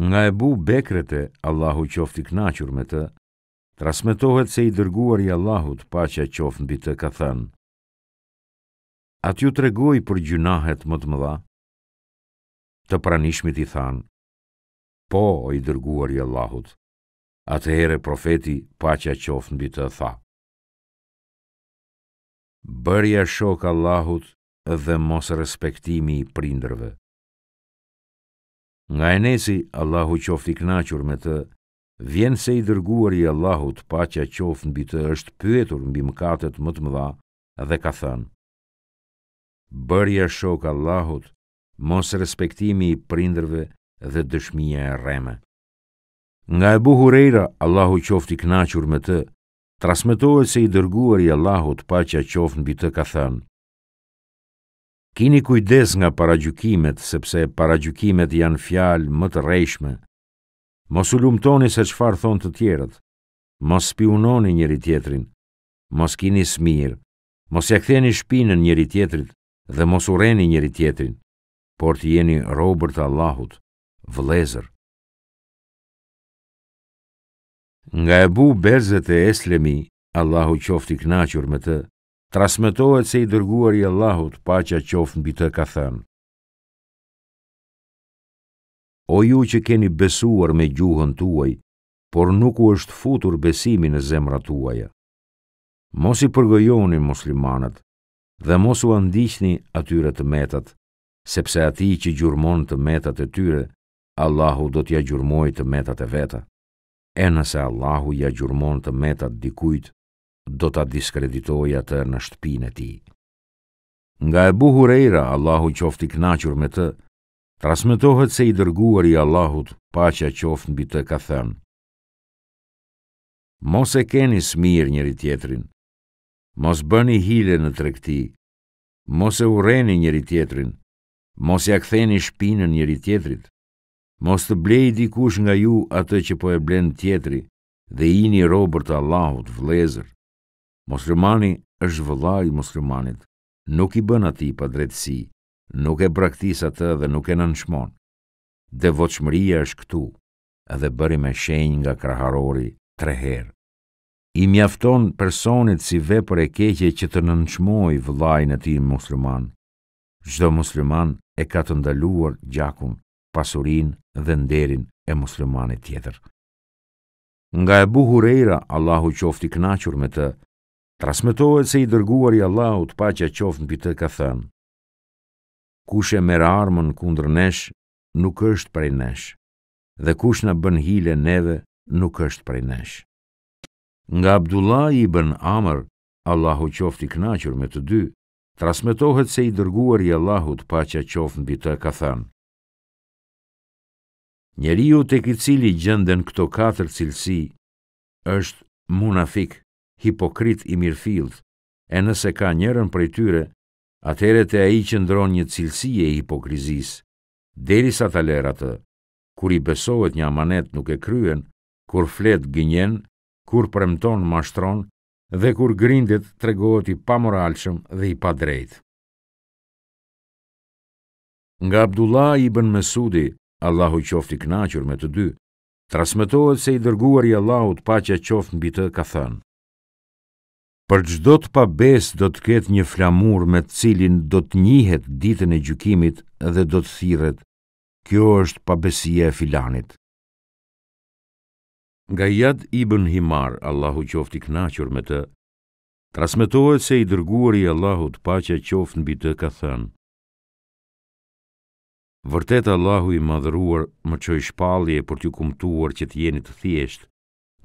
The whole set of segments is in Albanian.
Nga e bu bekrete, Allahu qofti knachur me të, trasmetohet se i dërguar i Allahut pa që e të bitë ka thënë. A t'ju të për gjunahet më të mëdha? Të pranishmit i thanë, po o i dërguar i Allahut, atë profeti pa që e të bitë tha. Bërja shok Allahut dhe mos respektimi i prindrëve. Nga Enesi, Allahu qofti knaqur me të, vjen se i dërguar i Allahut pa që qoft në bitë është pyetur në bimkatet më të mëdha dhe ka thënë. Bërja shok Allahut, mos respektimi i prindrëve dhe dëshmija e reme. Nga e buhurera, Allahu qofti knaqur me të, trasmetohet se i dërguar i Allahut pa që a qoft në bitë ka thënë. Kini kujdes nga paragjukimet, sepse paragjukimet janë fjalë më të rejshme. Mos u lumtoni se çfarë thonë të tjerët. Mos spiunoni njëri tjetrin. Mos kini smirë. Mos ia ktheni shpinën njëri tjetrit dhe mos ureni njëri tjetrin, por të jeni robër të Allahut, vlezër. Nga e bu berzët e eslemi, Allahu qofti knaqur me të, Trasmetohet se i dërguar i Allahut, paqja qofë mbi të ka thënë. O ju që keni besuar me gjuhën tuaj, por nuk u është futur besimi në zemra tuaja. Mos i përgojoni muslimanët dhe mos u andishtni atyre të metat, sepse ati që gjurmon të metat e tyre, Allahu do t'ja gjurmoj të metat e veta. E nëse Allahu ja gjurmon të metat dikujt, do ta diskreditoj atë në shtëpinë e tij. Nga e buhurera, Allahu qofti knaqur me të, trasmetohet se i dërguar i Allahut pa që a qoft në bitë ka thënë. Mos e keni smir njëri tjetrin, mos bëni hile në trekti, mos e ureni njëri tjetrin, mos e aktheni shpinën njëri tjetrit, mos të blej dikush nga ju atë që po e blen tjetri dhe i një robër të Allahut vlezër. Moslimani është vëlla i muslimanit. Nuk i bën atij pa drejtësi, nuk e braktis atë dhe nuk e nënshmon. Devotshmëria është këtu, edhe bëri me shenjë nga kraharori 3 herë. I mjafton personit si vepër e keqe që të nënshmoj vëllain e tij musliman. Çdo musliman e ka të ndaluar gjakun, pasurinë dhe nderin e muslimanit tjetër. Nga e buhurera, Allahu qofti knachur me të, Transmetohet se i dërguar i Allahut pa paqja qoftë mbi të ka thënë: Kush e merr armën kundër nesh, nuk është prej nesh. Dhe kush na bën hile neve, nuk është prej nesh. Nga Abdullah ibn Amr, Allahu qoftë i kënaqur me të dy, transmetohet se i dërguar i Allahut pa paqja qoftë mbi të ka thënë: Njeriu tek i cili gjenden këto katër cilësi është munafik hipokrit i mirëfillt, e nëse ka njërën për tyre, atëre të a që qëndron një cilësi e hipokrizis, deri sa të leratë, kur i besohet një amanet nuk e kryen, kur flet gënjen, kur premton mashtron, dhe kur grindet tregohet i pamoralshëm dhe i padrejt. Nga Abdullah ibn Mesudi, Allahu qofti knaqur me të dy, transmetohet se i dërguar i Allahut paqja qoft mbi të ka thënë: Për çdo të pabes do të ketë një flamur me të cilin do të njihet ditën e gjykimit dhe do të thirret. Kjo është pabesia e filanit. Nga Yad ibn Himar, Allahu qoftë i kënaqur me të, transmetohet se i dërguari i Allahut paqja qoftë mbi të ka thënë: Vërtet Allahu i madhëruar më çoi shpallje për t'ju kumtuar që të jeni të thjeshtë,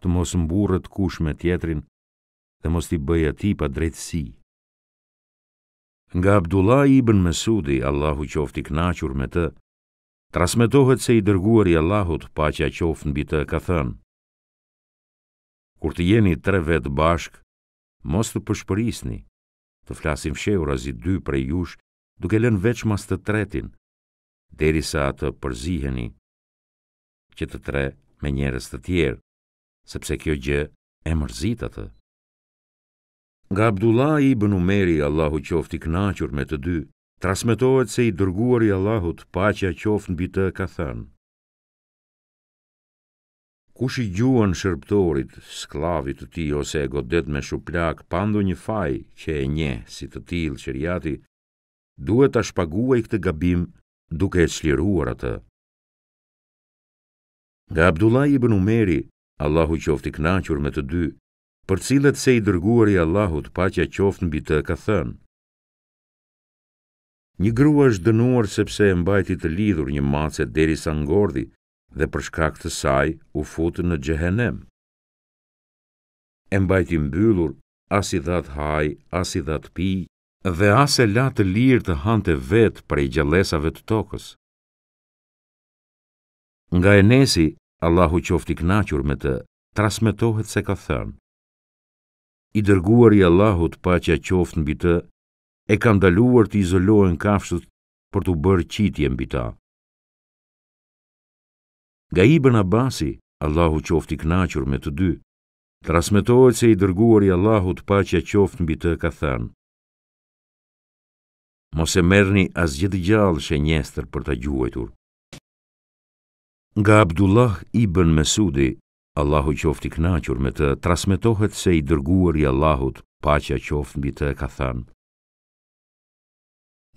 të mos mburret kush me tjetrin, dhe mos t'i bëja ti pa drejtësi. Nga Abdullah ibn Mesudi, Allahu qofti knachur me të, trasmetohet se i dërguar i Allahut pa që a qofë nbi të ka thënë. Kur të jeni tre vetë bashkë, mos të pëshpërisni, të flasim fsheur azi dy prej jush, duke lën veç mas të tretin, deri sa të përziheni, që të tre me njerës të tjerë, sepse kjo gjë e mërzit atë. Nga Abdullah i bënumeri Allahu qofti knaqur me të dy, trasmetohet se i dërguar i Allahut a qoft në bitë ka thënë. Kush i gjuën shërptorit, sklavit të ti ose e godet me shuplak, pando një faj që e nje si të tilë qërjati, duhet të shpaguaj këtë gabim duke e shliruar atë. Nga Abdullah i bënumeri, Allahu qofti knaqur me të dy, për cilët se i dërguar i Allahut paqja qoftë mbi të ka thënë. Një grua është dënuar sepse e mbajti të lidhur një mace deri sa ngordhi dhe për shkak të saj u futë në gjehenem. E mbajti mbyllur, as i dhatë haj, as i dhatë pi, dhe as e la të lirë të hante vetë prej gjalesave të tokës. Nga e nesi, Allahu qofti knaqur me të, trasmetohet se ka thënë i dërguar i Allahut pa që a qoftë në bitë, e kanë daluar të izolohen kafshët për të bërë qitje në bita. Ga i bën Abasi, Allahu qoftë i knachur me të dy, trasmetohet se i dërguar i Allahut pa që a qoftë në bitë ka thënë. Mos e merni as gjithë gjallë shë për të gjuajtur. Nga Abdullah i bën Mesudi, Allahu qofti knaqur me të trasmetohet se i dërguar i Allahut, paqja qoft mbi të ka thënë.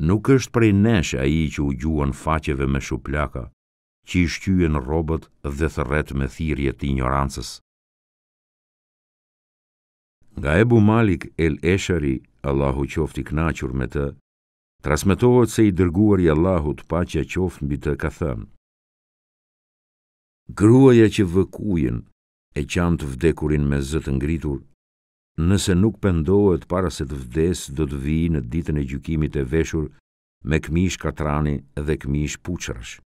Nuk është prej nesh a i që u gjuan faqeve me shuplaka, që i shqyën robët dhe thërret me thirrje të ignorancës. Nga Ebu Malik el Eshari, Allahu qofti knaqur me të, trasmetohet se i dërguar i Allahut paqja qoft mbi të ka thënë. Gruaja që vëkujen e qanë të vdekurin me zëtë ngritur, nëse nuk pëndohet para se të vdes do të vi në ditën e gjukimit e veshur me këmish katrani dhe këmish puqërsh.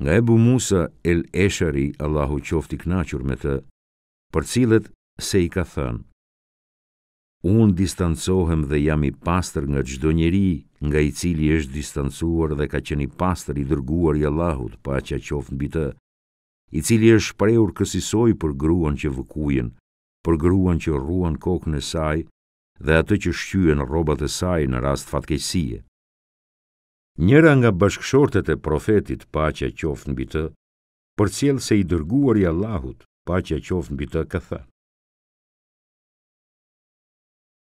Nga e bu Musa el Eshari, Allahu qofti knachur me të, për cilët se i ka thënë, Unë distancohem dhe jam i pastër nga gjdo njeri nga i cili është distancuar dhe ka qeni pastër i dërguar i Allahut pa që a në bitë, i cili është shpreur kësisoj për gruan që vëkujen, për gruan që ruan kokën e saj dhe atë që shqyën robat e saj në rast fatkesie. Njëra nga bashkëshortet e profetit pa që a në bitë, për cilë se i dërguar i Allahut pa që a në bitë, ka tha.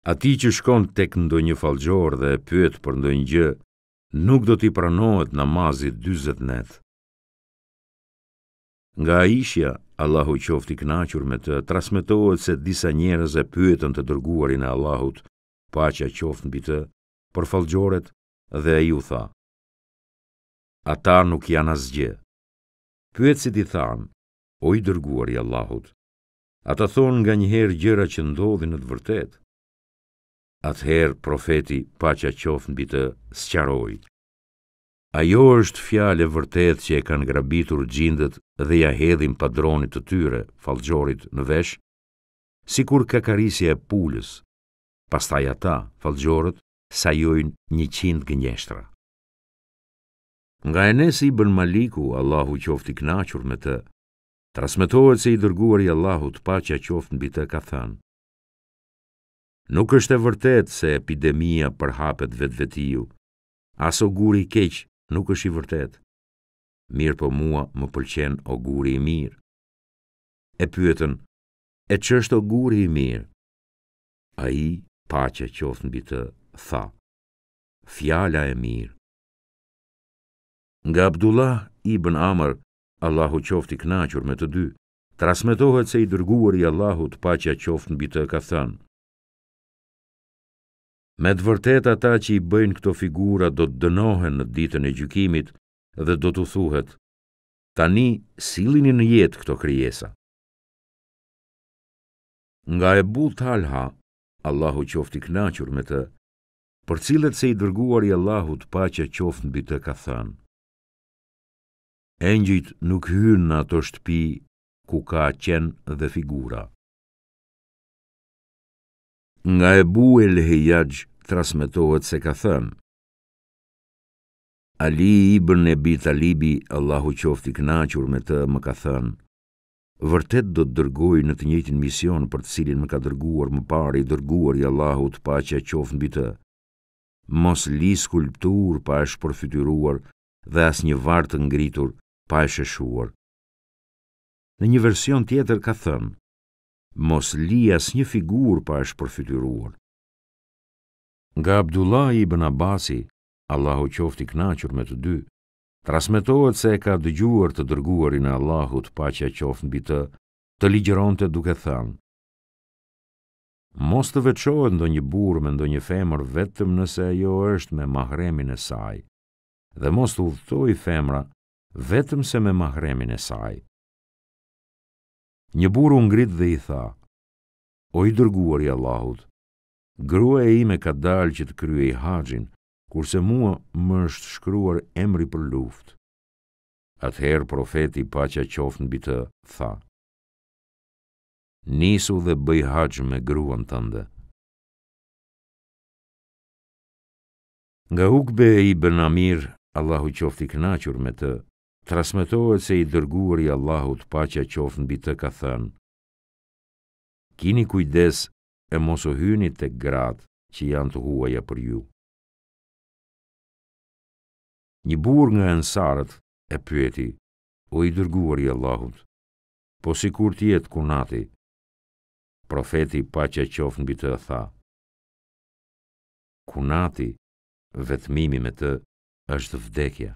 A ti që shkon tek ndo një falgjor dhe e pyet për ndo një gjë, nuk do t'i pranohet në mazit dyzet net. Nga ishja, Allahu qofti knachur me të trasmetohet se disa njerës e pyetën të dërguarin e Allahut, pa që a qoftë në bitë, për falgjoret dhe e ju tha. A ta nuk janë asgje. Pyetë si ti thanë, o i dërguar i Allahut. A ta thonë nga njëherë gjera që ndodhin në të vërtetë, Atëherë profeti pa që qoftë të bitë Ajo është fjale vërtet që e kanë grabitur gjindët dhe ja hedhim padronit të tyre, falgjorit në vesh, si kur kakarisi e pulës, pastaj ata, falgjorit, sajojnë një qindë gënjeshtra. Nga enesi i bën maliku, Allahu qoftë i knachur me të, trasmetohet se i dërguar i Allahu të pa që qoftë në bitë ka thanë. Nuk është e vërtet se epidemia përhapet vetë vetiju, aso guri i keqë nuk është i vërtet. Mirë për po mua më pëlqen o guri i mirë. E pyetën, e që është o guri i mirë? A i, pa që qofë në bitë, tha, fjala e mirë. Nga Abdullah ibn Amr, Allahu qofti knaqur me të dy, trasmetohet se i dërguar i Allahut pa që qofë në bitë ka thënë, Me të vërtet ata që i bëjnë këto figura do të dënohen në ditën e gjykimit dhe do të thuhet, tani silinin në jetë këto kryesa. Nga e bu talha, Allahu qofti i knachur me të, për cilët se i dërguar i Allahu të pa që qoft në bitë ka thanë. Engjit nuk hynë në ato shtëpi ku ka qenë dhe figura. Nga e bu e lehejajjë, trasmetohet se ka thënë. Ali ibn e bit Alibi, Allahu qofti knachur me të, më ka thënë, vërtet do të dërgoj në të njëtin mision për të cilin më ka dërguar më pari, dërguar i Allahu të pa që e qofë në bitë, mos li skulptur pa e shpërfytyruar dhe as një vartë ngritur pa e sheshuar. Në një version tjetër ka thënë, mos li as një figur pa e shpërfytyruar, nga Abdullah i Ben Abasi, Allahu qofti knaqur me të dy, trasmetohet se e ka dëgjuar të dërguarin e Allahut pa që e qoft në bitë, të ligjeron të duke thanë. Mos të veqohet ndo një burë me ndo një femër vetëm nëse ajo jo është me mahremin e saj, dhe mos të uvëtoj femra vetëm se me mahremin e saj. Një burë ungrit dhe i tha, o i dërguar i Allahut, grua e ime ka dalë që të krye i haqin, kurse mua më është shkruar emri për luft. Atëherë profeti pa që a qofën bitë, tha, Nisu dhe bëj haqë me gruan tënde. Nga hukbe i bënamir, Allahu qofti knachur me të, trasmetohet se i dërguar i Allahut pa që a qofën bitë ka thënë, Kini kujdes e mos hyni të gratë që janë të huaja për ju. Një bur nga ensarët e pyeti, o i dërguar i Allahut, po si kur tjetë kunati, profeti pa që qofën bitë e tha, kunati, vetëmimi me të, është vdekja.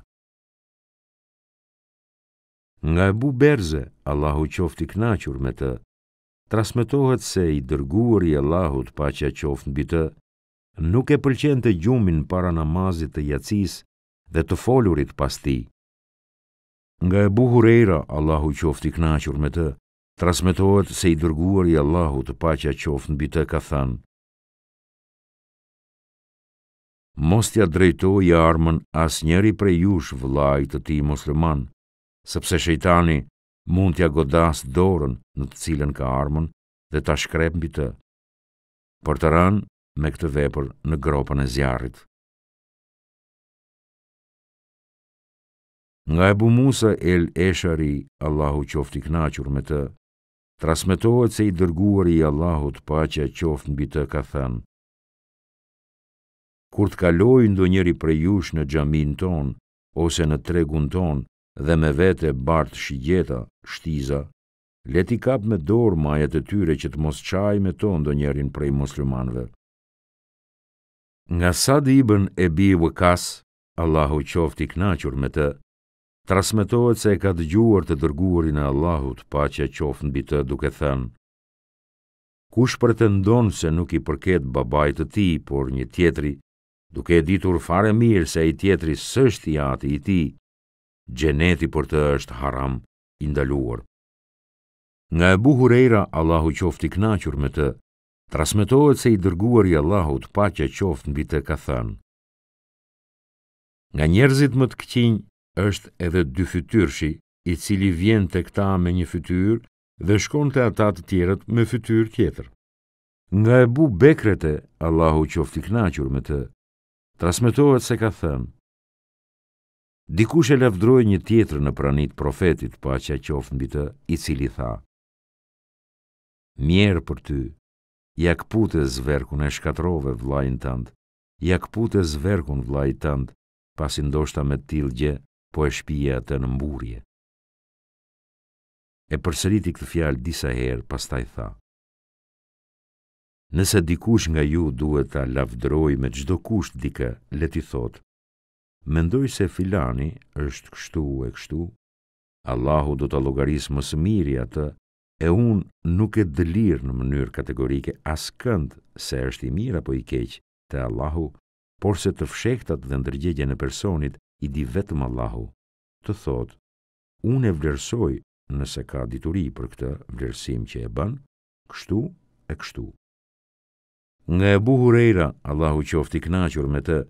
Nga e bu berze, Allahu qofti knachur me të, trasmetohet se i dërguar i Allahut pa që mbi të, në bitë, nuk e pëlqen të gjumin para namazit të jacis dhe të folurit pas ti. Nga e buhurera, Allahu qofti knachur me të, trasmetohet se i dërguar i Allahu të pacha qofë në bitë ka thanë. Mostja drejtoj i armën as njeri prej jush vëllajt të ti musliman, sepse shejtani – mund t'ja godas dorën në të cilën ka armën dhe ta shkrep mbi të. për të rënë me këtë vepër në gropën e zjarrit. Nga Ebu Musa el Eshari, Allahu qoftë i kënaqur me të, transmetohet se i dërguari i Allahut paqja qoft mbi të ka thënë: Kur të kaloj ndonjëri prej jush në xhamin ton ose në tregun ton, dhe me vete bartë shigjeta, shtiza, leti kap me dorë majet e tyre që të mos qaj me to ndo njerin prej muslimanve. Nga Sad ibn e bi vëkas, Allahu qofti knaqur me të, trasmetohet se e ka dëgjuar të dërgurin e Allahut pa që e në bitë duke thënë. Kush pretendon se nuk i përket babaj të ti, por një tjetri, duke e ditur fare mirë se i tjetri sështë i ati i ti, gjeneti për të është haram, indaluar. Nga e buhurera, Allahu qofti knaqur me të, trasmetohet se i dërguar i Allahut pa që qoft në bitë ka thënë. Nga njerëzit më të këqinj është edhe dy fytyrshi, i cili vjen të këta me një fytyr dhe shkon të ata të tjerët me fytyr tjetër. Nga e bu bekrete, Allahu qofti knaqur me të, trasmetohet se ka thënë, Dikush e lavdroi një tjetër në pranit të profetit, pa po asha qof mbi të, i cili tha: Mirë për ty, jak putë zverkun e shkatrove vlajnë tënd. Jak putë zverkun vlajnë tëndë pasi ndoshta me tillë po e shpija atë në mburje. E përsëriti këtë fjalë disa herë, pastaj tha: Nëse dikush nga ju duhet ta lavdroj me çdo kusht dikë, le ti thotë: Mendoj se filani është kështu e kështu, Allahu do të logarisë më së miri atë, e unë nuk e dëlirë në mënyrë kategorike asë këndë se është i mira po i keqë të Allahu, por se të fshektat dhe ndërgjegje në personit i di vetëm Allahu, të thotë, unë e vlerësoj nëse ka dituri për këtë vlerësim që e bën, kështu e kështu. Nga e buhur eira, Allahu qofti knaqur me të,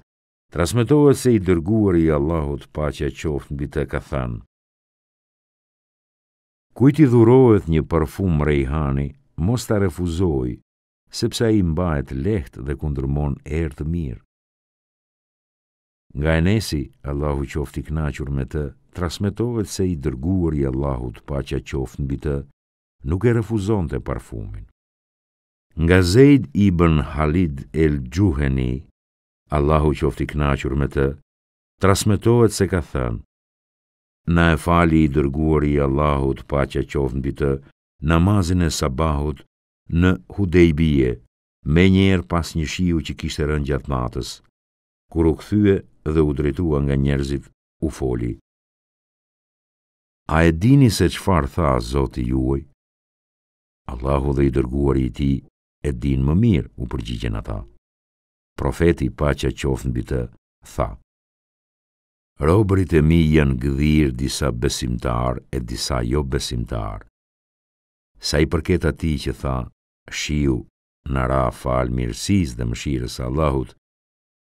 Transmetohet se i dërguar i Allahut pa që qoftë në bitë e ka thanë. Kujt i dhurohet një parfum rejhani, mos ta refuzoi, sepse i mbajt leht dhe kundërmon e të mirë. Nga enesi, Allahu qofti knachur me të, trasmetohet se i dërguar i Allahut pa që a qoftë në bitë, nuk e refuzon të parfumin. Nga zejt i bën Halid el Gjuheni, Allahu i knaqur kënaqur me të transmetohet se ka thënë. Na e fali i dërguari i Allahut paqja që mbi të namazin e sabahut në me njerë pas një shiu që kishte rënë gjatë natës. Kur u kthye dhe u drejtua nga njerëzit, u foli. A e dini se çfarë tha Zoti juaj? Allahu dhe i dërguari i Ti e din më mirë, u përgjigjen ata. Profeti pa që qofën bitë, tha. Robërit e mi janë gëdhirë disa besimtar e disa jo besimtar. Sa i përket ati që tha, shiu, në ra falë mirësis dhe më shires Allahut,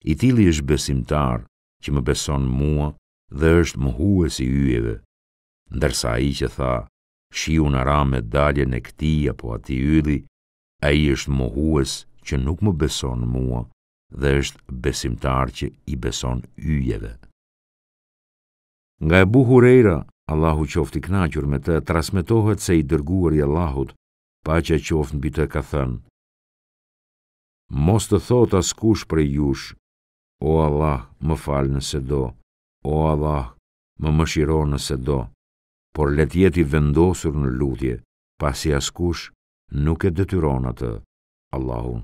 i tili është besimtar që më beson mua dhe është më huë si ujeve, ndërsa i që tha, shiu në ra me dalje në këti apo ati yli, a i është më huës që nuk më beson mua, dhe është besimtar që i beson yjeve. Nga e buhurera, Allahu qofti knaqur me të trasmetohet se i dërguar i Allahut, pa që qoftë në bitë ka thënë. Mos të thot as kush për jush, o Allah më falë nëse do, o Allah më më shiro nëse do, por let jeti vendosur në lutje, pasi as kush nuk e detyron atë, Allahun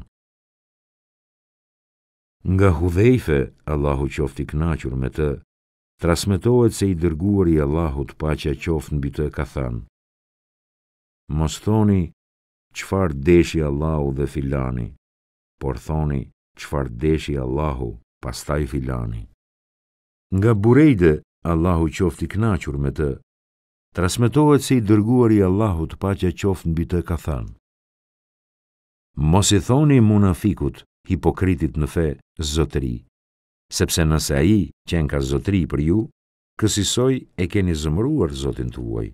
Nga hudhejfe, Allahu qofti knaqur me të, trasmetohet se i dërguar i Allahut pacha qoft në bitë e ka thanë. Mos thoni, qfar deshi Allahu dhe filani, por thoni, qfar deshi Allahu, pastaj filani. Nga burejde, Allahu qofti knaqur me të, trasmetohet se i dërguar i Allahut pacha qoft në bitë e ka thanë. Mos i thoni munafikut, hipokritit në fe, zotëri, sepse nëse aji qenë ka zotëri për ju, kësisoj e keni zëmruar zotin të uaj.